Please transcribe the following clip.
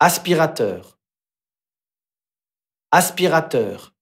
aspirateur, aspirateur.